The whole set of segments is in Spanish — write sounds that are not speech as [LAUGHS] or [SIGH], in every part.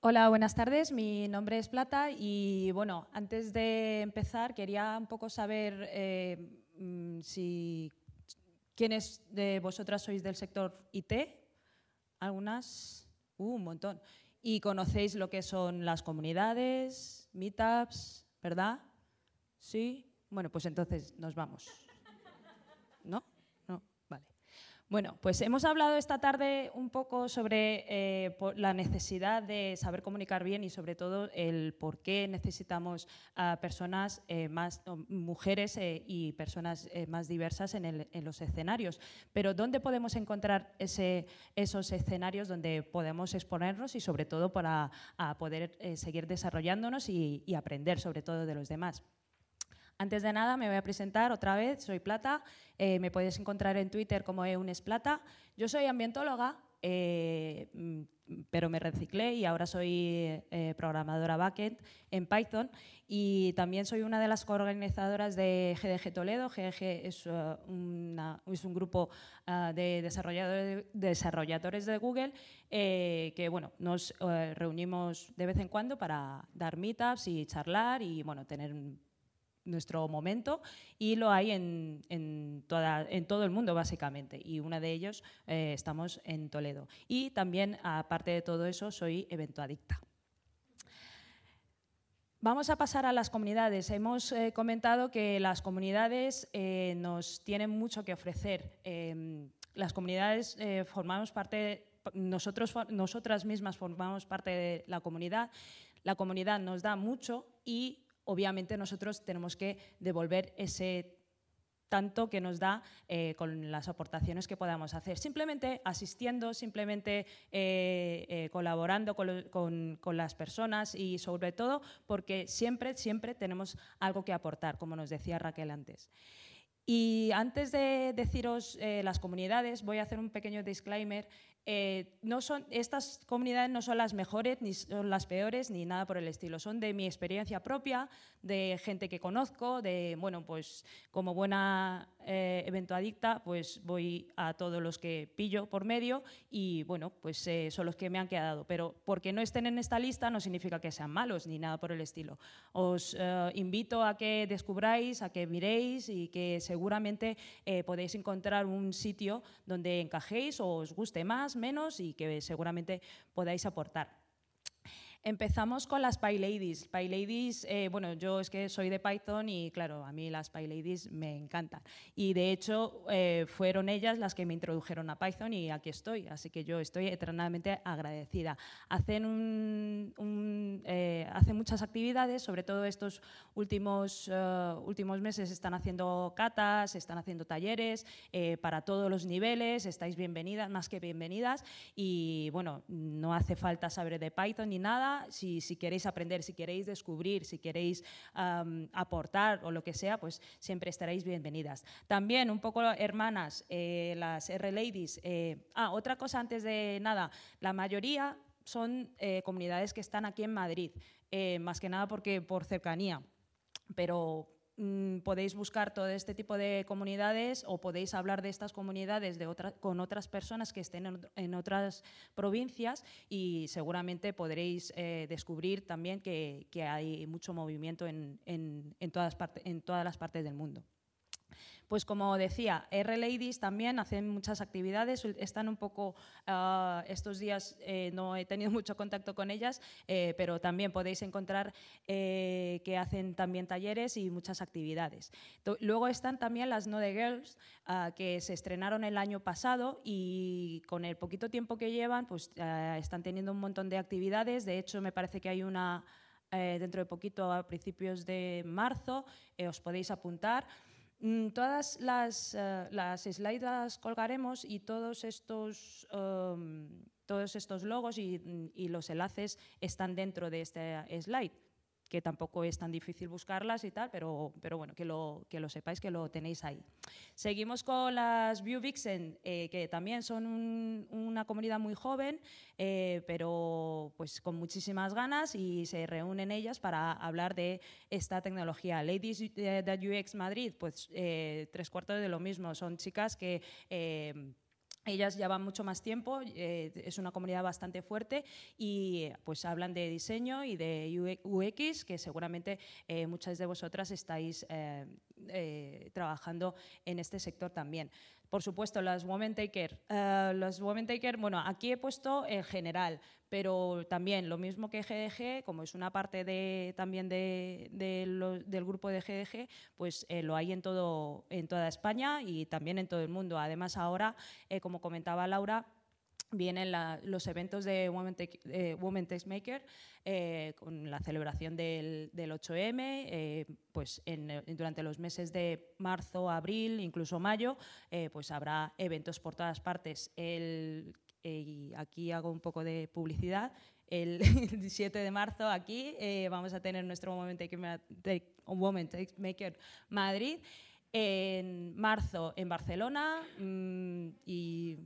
Hola, buenas tardes. Mi nombre es Plata y bueno, antes de empezar quería un poco saber eh, mm, si quiénes de vosotras sois del sector IT, algunas, uh, un montón, y conocéis lo que son las comunidades, meetups, ¿verdad? Sí. Bueno, pues entonces nos vamos, ¿no? Bueno, pues hemos hablado esta tarde un poco sobre eh, la necesidad de saber comunicar bien y sobre todo el por qué necesitamos a personas eh, más, mujeres eh, y personas más diversas en, los escenarios. Pero ¿dónde podemos encontrar esos escenarios donde podemos exponernos y sobre todo para poder seguir desarrollándonos y aprender sobre todo de los demás? Antes de nada, me voy a presentar otra vez. Soy Plata. Eh, me puedes encontrar en Twitter como EUNESPlata. Yo soy ambientóloga, eh, mm, pero me reciclé y ahora soy eh, programadora backend en Python. Y también soy una de las coorganizadoras de GDG Toledo. GDG es, es un grupo de desarrolladores, de Google que bueno, nos reunimos de vez en cuando para dar meetups y charlar y bueno, tener nuestro momento y lo hay en, en, toda, en todo el mundo, básicamente. Y una de ellos eh, estamos en Toledo. Y también, aparte de todo eso, soy adicta. Vamos a pasar a las comunidades. Hemos eh, comentado que las comunidades eh, nos tienen mucho que ofrecer. Em, las comunidades formamos parte nosotros, nosotras mismas formamos parte de la comunidad, la comunidad nos da mucho y obviamente nosotros tenemos que devolver ese tanto que nos da eh, con las aportaciones que podamos hacer. Simplemente asistiendo, simplemente eh, eh, colaborando con, con, las personas y sobre todo porque siempre, siempre tenemos algo que aportar, como nos decía Raquel antes. Y antes de deciros las comunidades, voy a hacer un pequeño disclaimer eh, no son, estas comunidades no son las mejores, ni son las peores, ni nada por el estilo. Son de mi experiencia propia, de gente que conozco, de, bueno, pues como buena eh, evento adicta, pues voy a todos los que pillo por medio y, bueno, pues eh, son los que me han quedado. Pero porque no estén en esta lista no significa que sean malos, ni nada por el estilo. Os invito a que descubráis, a que miréis y que seguramente podéis encontrar un sitio donde encajéis o os guste más menos y que seguramente podáis aportar. Empezamos con las PyLadies. PyLadies, eh, bueno, yo es que soy de Python y claro, a mí las PyLadies me encantan. Y de hecho, eh, fueron ellas las que me introdujeron a Python y aquí estoy. Así que yo estoy eternamente agradecida. Hacen, eh, muchas actividades, sobre todo estos últimos, últimos meses están haciendo catas, están haciendo talleres para todos los niveles. Estáis bienvenidas, más que bienvenidas. Y bueno, no hace falta saber de Python ni nada si, queréis aprender, si queréis descubrir, si queréis aportar o lo que sea, pues siempre estaréis bienvenidas. También un poco hermanas, eh, las R-Ladies. Eh, ah, otra cosa antes de nada, la mayoría son eh, comunidades que están aquí en Madrid, más que nada porque por cercanía, pero Mm, podéis buscar todo este tipo de comunidades o podéis hablar de estas comunidades con otras personas que estén en, otras provincias y seguramente podréis eh, descubrir también que, hay mucho movimiento en, en todas las partes del mundo. Pues como decía, R-Ladies también hacen muchas actividades, están un poco, ah, estos días eh, no he tenido [LAUGHS] mucho contacto con ellas, eh, pero también podéis encontrar eh, que hacen también talleres y muchas actividades. Luego están también las No The Girls, ah, que se estrenaron el año pasado y con el poquito tiempo que llevan, pues ah, están teniendo un montón de actividades. De hecho, me parece que hay una... dentro de poquito, a principios de marzo, os podéis apuntar. Mm, todas las, eh, las slides las colgaremos y todos estos, em, todos estos logos y, los enlaces están dentro de esta slide que tampoco es tan difícil buscarlas y tal, pero, pero bueno, que lo, que lo sepáis, que lo tenéis ahí. Seguimos con las View Vixen, eh, que también son una comunidad muy joven, eh, pero pues con muchísimas ganas y se reúnen ellas para hablar de esta tecnología. Ladies de eh, UX Madrid, pues tres cuartos de lo mismo, son chicas que ellas llevan mucho más tiempo, eh, es una comunidad bastante fuerte y pues hablan de diseño y de UX, que seguramente eh, muchas de vosotras estáis eh, trabajando en este sector también. Por supuesto, las Women Taker. Eh, Los Women Taker, bueno, aquí he puesto en general, pero también lo mismo que GDG, como es una parte de, también de, del grupo de GDG, pues eh, lo hay en, todo, en toda España y también en todo el mundo. Además, ahora, eh, como comentaba Laura, vienen los eventos de Women, Tech, eh, Maker eh, con la celebración del, 8M, eh, pues durante los meses de marzo, abril, incluso mayo, pues habrá eventos por todas partes. El, y aquí hago un poco de publicidad. El, 17 [LAUGHS] de marzo aquí vamos a tener nuestro Women Text Maker Madrid. En marzo en Barcelona mm, y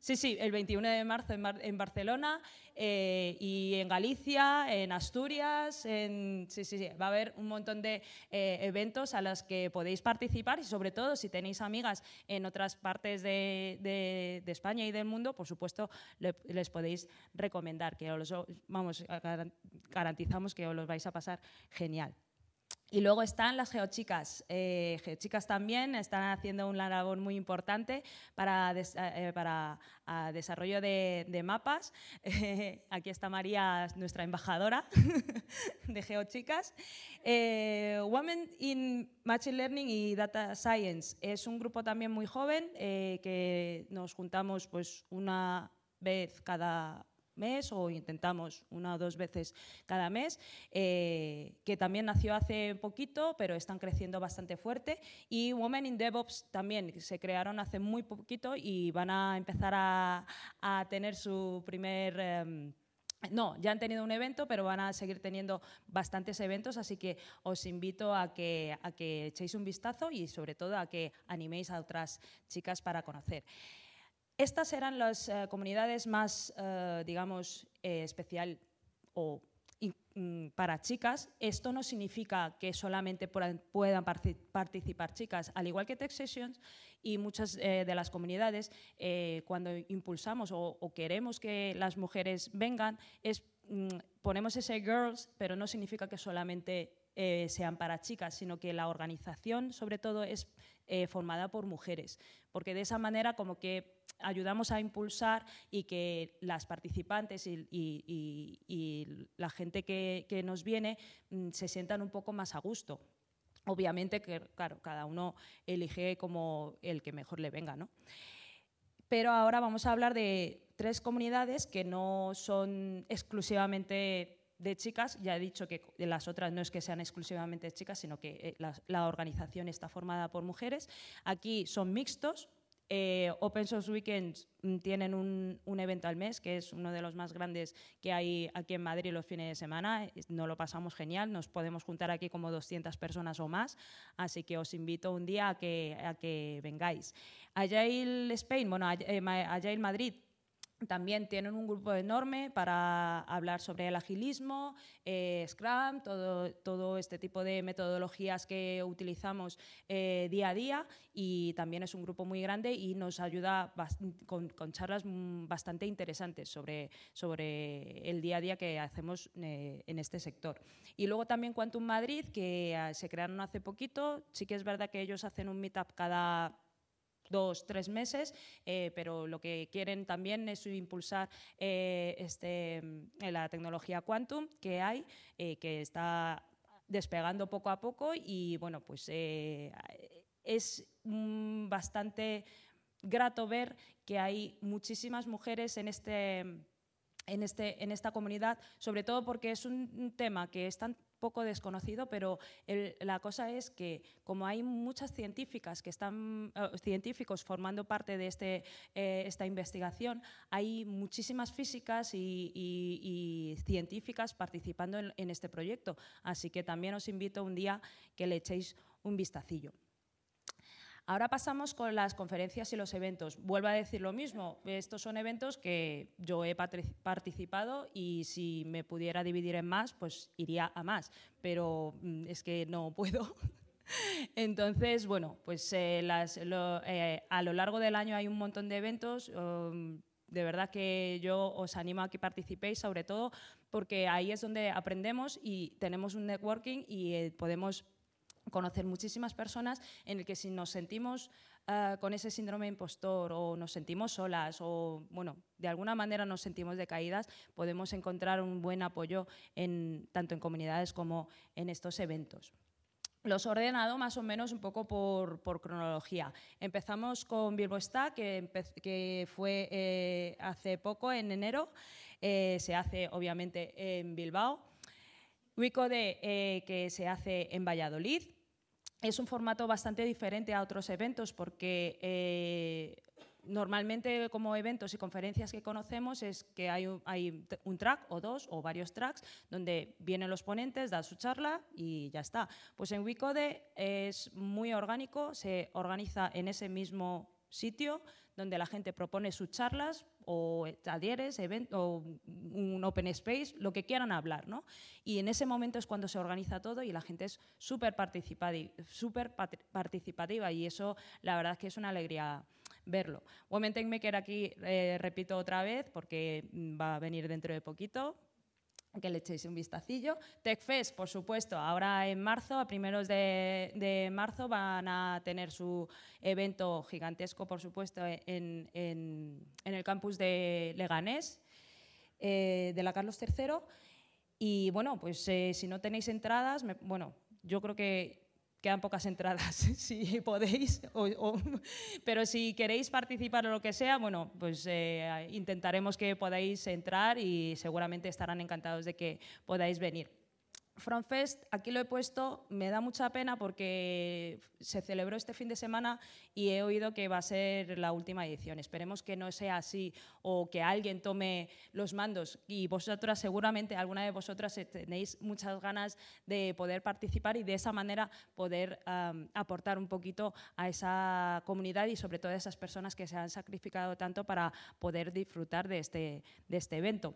Sí, sí, el 21 de marzo en, Barcelona eh, y en Galicia, en Asturias, sí, sí, sí, va a haber un montón de eh, eventos a los que podéis participar y sobre todo si tenéis amigas en otras partes de, España y del mundo, por supuesto les podéis recomendar, que os, vamos, garantizamos que os los vais a pasar genial. Y luego están las geochicas. Eh, geochicas también están haciendo una labor muy importante para, eh, para desarrollo de, mapas. [LAUGHS] aquí está María, nuestra embajadora [LAUGHS] de geochicas. Eh, Women in Machine Learning y Data Science es un grupo también muy joven que nos juntamos pues, una vez cada mes o intentamos una o dos veces cada mes, eh, que también nació hace poquito, pero están creciendo bastante fuerte. Y Women in DevOps también se crearon hace muy poquito y van a empezar a, tener su primer... Em, no, ya han tenido un evento, pero van a seguir teniendo bastantes eventos, así que os invito a que, a que echéis un vistazo y sobre todo a que animéis a otras chicas para conocer. Estas eran las eh, comunidades más, eh, digamos, eh, especial o mm, para chicas. Esto no significa que solamente puedan participar chicas. Al igual que Tech Sessions y muchas de las comunidades, cuando impulsamos o, queremos que las mujeres vengan, mm, ponemos ese girls, pero no significa que solamente eh, sean para chicas, sino que la organización sobre todo es eh, formada por mujeres, porque de esa manera como que ayudamos a impulsar y que las participantes y, la gente que, que nos viene mm, se sientan un poco más a gusto. Obviamente que, claro, cada uno elige como el que mejor le venga, ¿no? Pero ahora vamos a hablar de tres comunidades que no son exclusivamente de chicas, ya he dicho que las otras no es que sean exclusivamente chicas, sino que eh, la, organización está formada por mujeres. Aquí son mixtos, eh, Open Source Weekends mm, tienen un, evento al mes, que es uno de los más grandes que hay aquí en Madrid los fines de semana. Nos lo pasamos genial, nos podemos juntar aquí como 200 personas o más, así que os invito un día a que, a que vengáis. el Spain, bueno, eh, Agile Madrid también tienen un grupo enorme para hablar sobre el agilismo, eh, Scrum, todo, todo, este tipo de metodologías que utilizamos eh, día a día y también es un grupo muy grande y nos ayuda con, charlas mm, bastante interesantes sobre, sobre el día a día que hacemos eh, en este sector. Y luego también Quantum Madrid, que ah, se crearon hace poquito, sí que es verdad que ellos hacen un meetup cada dos, tres meses, eh, pero lo que quieren también es impulsar eh, este, mm, la tecnología quantum que hay, eh, que está despegando poco a poco y bueno, pues es mm, bastante grato ver que hay muchísimas mujeres en este en, este, en, esta comunidad, sobre todo porque es un tema que es tan poco desconocido, pero la cosa es que como hay muchas científicas que están, eh, científicos formando parte de este, eh, esta investigación, hay muchísimas físicas y, científicas participando en, en este proyecto. Así que también os invito un día que le echéis un vistacillo. Ahora pasamos con las conferencias y los eventos. Vuelvo a decir lo mismo, estos son eventos que yo he participado y si me pudiera dividir en más, pues iría a más, pero mm, es que no puedo. [LAUGHS] Entonces, bueno, pues eh, eh, a lo largo del año hay un montón de eventos. Mm, de verdad que yo os animo a que participéis, sobre todo porque ahí es donde aprendemos y tenemos un networking y eh, podemos conocer muchísimas personas en el que si nos sentimos ah, con ese síndrome impostor o nos sentimos solas o bueno de alguna manera nos sentimos decaídas podemos encontrar un buen apoyo en tanto en comunidades como en estos eventos los ordenado más o menos un poco por, cronología. Empezamos con Bilbo Está, que, fue eh, hace poco, en enero. Eh, se hace, obviamente, en Bilbao. Wicode, eh, que se hace en Valladolid es un formato bastante diferente a otros eventos porque eh, normalmente como eventos y conferencias que conocemos es que hay un, hay un, track o dos o varios tracks donde vienen los ponentes, dan su charla y ya está. Pues en Wicode es muy orgánico, se organiza en ese mismo sitio donde la gente propone sus charlas o talleres un open space, lo que quieran hablar. ¿no? Y en ese momento es cuando se organiza todo y la gente es súper participativa, participativa y eso la verdad es que es una alegría verlo. Women Tech Maker aquí eh, repito otra vez porque va a venir dentro de poquito, que le echéis un vistacillo. TechFest, por supuesto, ahora en marzo, a primeros de, marzo, van a tener su evento gigantesco, por supuesto, en, el campus de Leganés, eh, de la Carlos III. Y bueno, pues eh, si no tenéis entradas, bueno, yo creo que quedan pocas entradas, [LAUGHS] si podéis, pero si queréis participar o lo que sea, bueno, pues eh, intentaremos que podáis entrar y seguramente estarán encantados de que podáis venir. Frontfest, aquí lo he puesto, me da mucha pena porque se celebró este fin de semana y he oído que va a ser la última edición. Esperemos que no sea así o que alguien tome los mandos. Y vosotras, seguramente, alguna de vosotras eh, tenéis muchas ganas de poder participar y de esa manera poder aportar un poquito a esa comunidad y sobre todo a esas personas que se han sacrificado tanto para poder disfrutar de este, de este evento.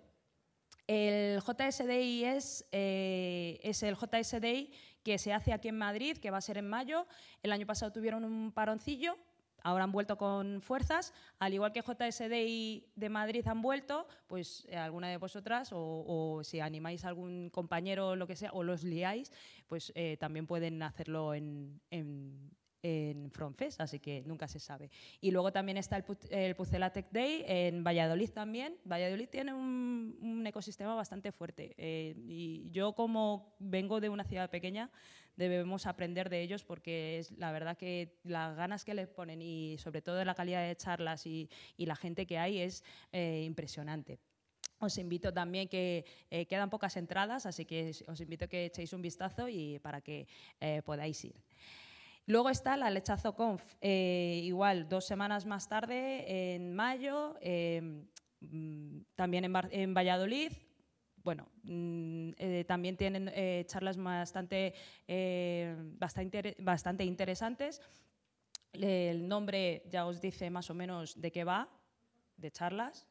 El JSDI eh, es, el JSDI que se hace aquí en Madrid, que va a ser en mayo. El año pasado tuvieron un paroncillo, ahora han vuelto con fuerzas. Al igual que JSDI de Madrid han vuelto, pues eh, alguna de vosotras o, si animáis a algún compañero o lo que sea, o los liáis, pues eh, también pueden hacerlo en, en en Frontfest, así que nunca se sabe. Y luego también está el, el Pucela Tech Day en Valladolid también. Valladolid tiene un, ecosistema bastante fuerte eh, y yo como vengo de una ciudad pequeña debemos aprender de ellos porque es la verdad que las ganas que les ponen y sobre todo la calidad de charlas y, la gente que hay es eh, impresionante. Os invito también que eh, quedan pocas entradas, así que os invito a que echéis un vistazo y para que podáis ir. Luego está la Lechazo Conf, eh, igual dos semanas más tarde, en mayo, em, mm, también en, Valladolid. Bueno, mm, eh, también tienen eh, charlas bastante, em, bastante interesantes. El nombre ya os dice más o menos de qué va, de charlas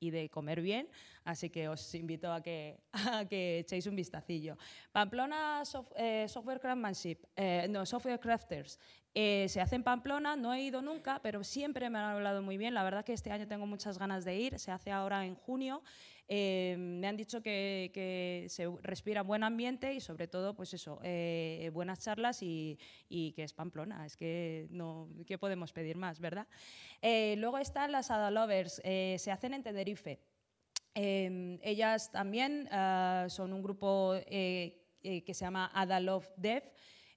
y de comer bien. Así que os invito a que, [LAUGHS] que echéis un vistacillo. Pamplona eh, Software Craftsmanship, eh, no, Software Crafters. Eh, se hace en Pamplona, no he ido nunca, pero siempre me han hablado muy bien. La verdad que este año tengo muchas ganas de ir, se hace ahora en junio. me han dicho que, se respira buen ambiente y sobre todo, pues eso, buenas charlas y, y, que es Pamplona. Es que no, ¿qué podemos pedir más, verdad? luego están las Adalovers, se hacen en Tenerife. Em, ellas también ah, son un grupo eh, eh, que se llama Ada Love Dev.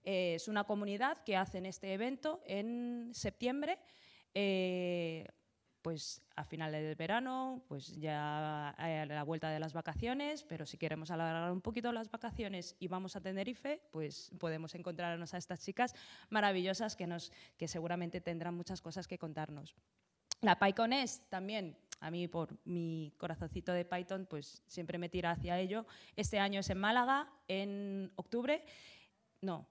Eh, es una comunidad que hacen este evento en septiembre, pues a finales del verano, pues ya a la vuelta de las vacaciones, pero si queremos alargar un poquito las vacaciones y vamos a Tenerife, pues podemos encontrarnos a estas chicas maravillosas que, nos, que seguramente tendrán muchas cosas que contarnos. La PyCon también a mí por mi corazoncito de Python, pues siempre me tira hacia ello. Este año es en Málaga, en octubre, no,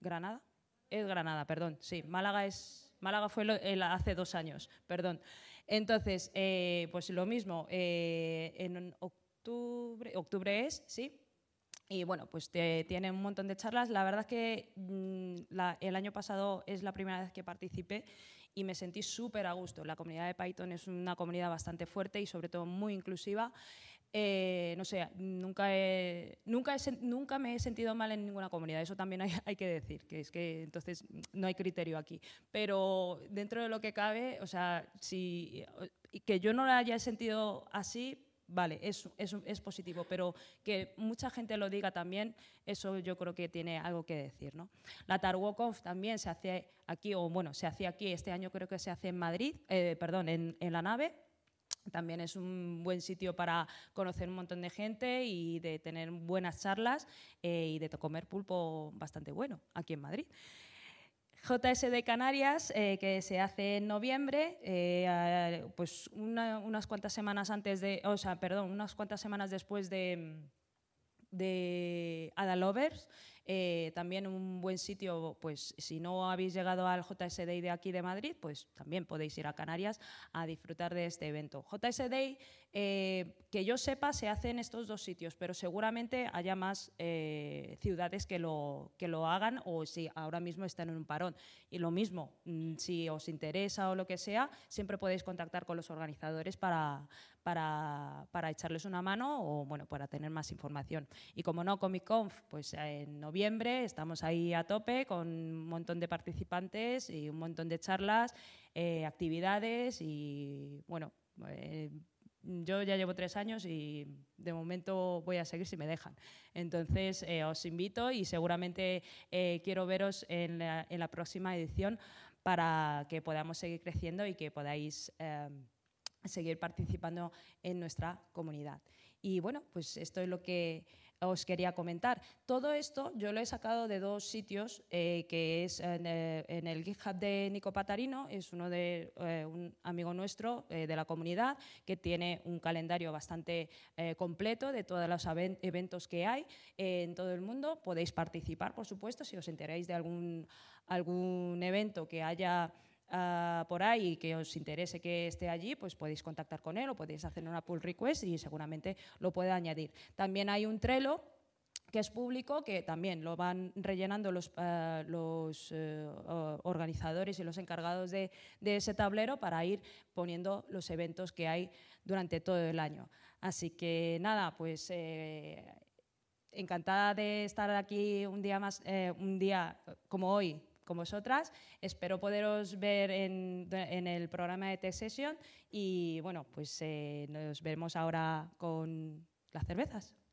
Granada, es Granada, perdón, sí, Málaga es... Málaga fue hace dos años, perdón. Entonces, eh, pues lo mismo, eh, en octubre, octubre es, sí, y bueno, pues tiene un montón de charlas. La verdad es que mm, el año pasado es la primera vez que participé y me sentí súper a gusto. La comunidad de Python es una comunidad bastante fuerte y sobre todo muy inclusiva. Eh, no sé, nunca, nunca, nunca me he sentido mal en ninguna comunidad, eso también hay, hay, que decir, que es que entonces no hay criterio aquí. Pero dentro de lo que cabe, o sea, si, que yo no la haya sentido así, vale, es, positivo, pero que mucha gente lo diga también, eso yo creo que tiene algo que decir. ¿no? La Tarwokov también se hace aquí, o bueno, se hace aquí, este año creo que se hace en Madrid, eh, perdón, en, la nave, también es un buen sitio para conocer un montón de gente y de tener buenas charlas eh, y de comer pulpo bastante bueno aquí en Madrid. JSD Canarias, eh, que se hace en noviembre, eh, pues unas cuantas semanas antes de, o sea, perdón, unas cuantas semanas después de, de Ada Lovers, eh, también un buen sitio, pues si no habéis llegado al JS de aquí de Madrid, pues también podéis ir a Canarias a disfrutar de este evento. JS eh, que yo sepa, se hace en estos dos sitios, pero seguramente haya más eh, ciudades que lo, que lo hagan o si ahora mismo están en un parón. Y lo mismo, mm, si os interesa o lo que sea, siempre podéis contactar con los organizadores para, para, para echarles una mano o bueno, para tener más información. Y como no, Comic Conf, pues en estamos ahí a tope con un montón de participantes y un montón de charlas, eh, actividades y bueno, eh, yo ya llevo tres años y de momento voy a seguir si me dejan. Entonces eh, os invito y seguramente quiero veros en la, en la, próxima edición para que podamos seguir creciendo y que podáis seguir participando en nuestra comunidad. Y bueno, pues esto es lo que os quería comentar. Todo esto yo lo he sacado de dos sitios, eh, que es eh, en, el GitHub de Nico Patarino, es uno de eh, un amigo nuestro de la comunidad, que tiene un calendario bastante completo de todos los eventos que hay en todo el mundo. Podéis participar, por supuesto, si os enteráis de algún, algún evento que haya Ah, por ahí que os interese que esté allí, pues podéis contactar con él o podéis hacer una pull request y seguramente lo puede añadir. También hay un Trello que es público, que también lo van rellenando los, ah, eh, organizadores y los encargados de, ese tablero para ir poniendo los eventos que hay durante todo el año. Así que nada, pues eh, encantada de estar aquí un día más, eh, un día como hoy, con vosotras. Espero poderos ver en, en el programa de Tech Session y bueno, pues eh, nos vemos ahora con las cervezas.